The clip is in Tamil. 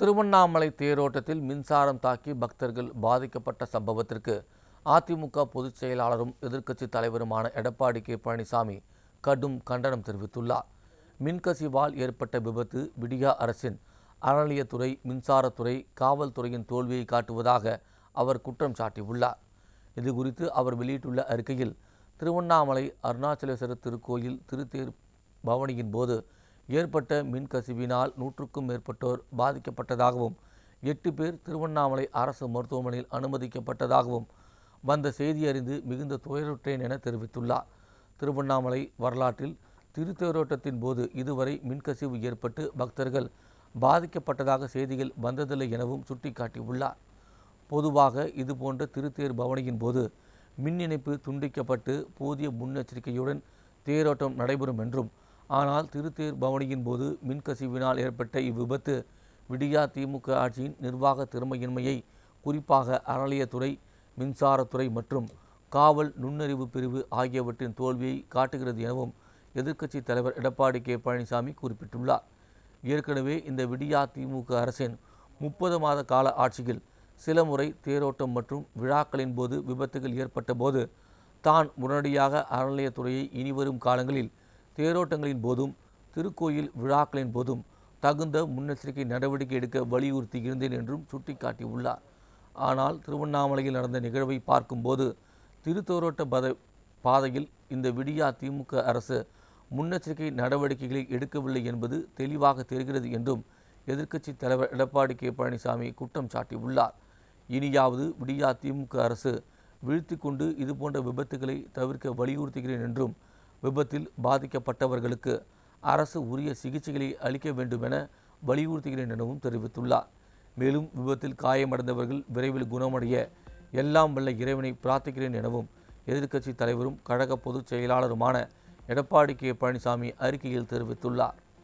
திருவண்ணாமலை தேரோட்டத்தில் மின்சாரம் தாக்கி பக்தர்கள் பாதிக்கப்பட்ட சம்பவத்திற்கு அதிமுக பொதுச் செயலாளரும் எதிர்க்கட்சித் தலைவருமான எடப்பாடி கே பழனிசாமி கடும் கண்டனம் தெரிவித்துள்ளார் மின்கசிவால் ஏற்பட்ட விபத்து விடியா அரசின் அறநிலையத்துறை மின்சாரத்துறை காவல்துறையின் தோல்வியை காட்டுவதாக அவர் குற்றம் சாட்டியுள்ளார் இது குறித்து அவர் வெளியிட்டுள்ள அறிக்கையில் திருவண்ணாமலை அருணாச்சலேஸ்வரர் திருக்கோயில் திருத்தேர் பவனியின் போது ஏற்பட்ட மின்கசிவினால் நூற்றுக்கும் மேற்பட்டோர் பாதிக்கப்பட்டதாகவும் எட்டு பேர் திருவண்ணாமலை அரசு மருத்துவமனையில் அனுமதிக்கப்பட்டதாகவும் வந்த செய்தி அறிந்து மிகுந்த துயருற்றேன் என தெரிவித்துள்ளார் திருவண்ணாமலை வரலாற்றில் திருத்தேரோட்டத்தின் போது இதுவரை மின்கசிவு ஏற்பட்டு பக்தர்கள் பாதிக்கப்பட்டதாக செய்திகள் வந்ததில்லை எனவும் சுட்டிக்காட்டியுள்ளார் பொதுவாக இதுபோன்ற திருத்தேர் பவனியின் போது மின் இணைப்பு துண்டிக்கப்பட்டு போதிய முன்னெச்சரிக்கையுடன் தேரோட்டம் நடைபெறும் என்றும் ஆனால் திருத்தேர் பவனியின் போது மின்கசிவினால் ஏற்பட்ட இவ்விபத்து விடியா திமுக ஆட்சியின் நிர்வாக திறமையின்மையை குறிப்பாக அறநிலையத்துறை மின்சாரத்துறை மற்றும் காவல் நுண்ணறிவு பிரிவு ஆகியவற்றின் தோல்வியை காட்டுகிறது எனவும் எதிர்க்கட்சித் தலைவர் எடப்பாடி கே பழனிசாமி குறிப்பிட்டுள்ளார் ஏற்கனவே இந்த விடியா திமுக அரசின் முப்பது மாத கால ஆட்சியில் சில முறை தேரோட்டம் மற்றும் விழாக்களின் போது விபத்துகள் ஏற்பட்ட போது தான் உடனடியாக அறநிலையத்துறையை இனிவரும் காலங்களில் தேரோட்டங்களின் போதும் திருக்கோயில் விழாக்களின் போதும் தகுந்த முன்னெச்சரிக்கை நடவடிக்கை எடுக்க வலியுறுத்தி இருந்தேன் என்றும் சுட்டிக்காட்டியுள்ளார் ஆனால் திருவண்ணாமலையில் நடந்த நிகழ்வை பார்க்கும்போது திருத்தோரோட்ட பத பாதையில் இந்த விடியா திமுக அரசு முன்னெச்சரிக்கை நடவடிக்கைகளை எடுக்கவில்லை என்பது தெளிவாக தெரிகிறது என்றும் எதிர்க்கட்சி தலைவர் எடப்பாடி கே பழனிசாமி குற்றம் சாட்டியுள்ளார் இனியாவது விடியா திமுக அரசு வீழ்த்தி கொண்டு இதுபோன்ற விபத்துகளை தவிர்க்க வலியுறுத்துகிறேன் என்றும் விபத்தில் பாதிக்கப்பட்டவர்களுக்கு அரசு உரிய சிகிச்சைகளை அளிக்க வேண்டுமென வலியுறுத்துகிறேன் எனவும் தெரிவித்துள்ளார் மேலும் விபத்தில் காயமடைந்தவர்கள் விரைவில் குணமடைய எல்லாம் வல்ல இறைவனை பிரார்த்திக்கிறேன் எனவும் எதிர்க்கட்சி தலைவரும் கழக பொதுச் செயலாளருமான எடப்பாடி கே பழனிசாமி அறிக்கையில் தெரிவித்துள்ளார்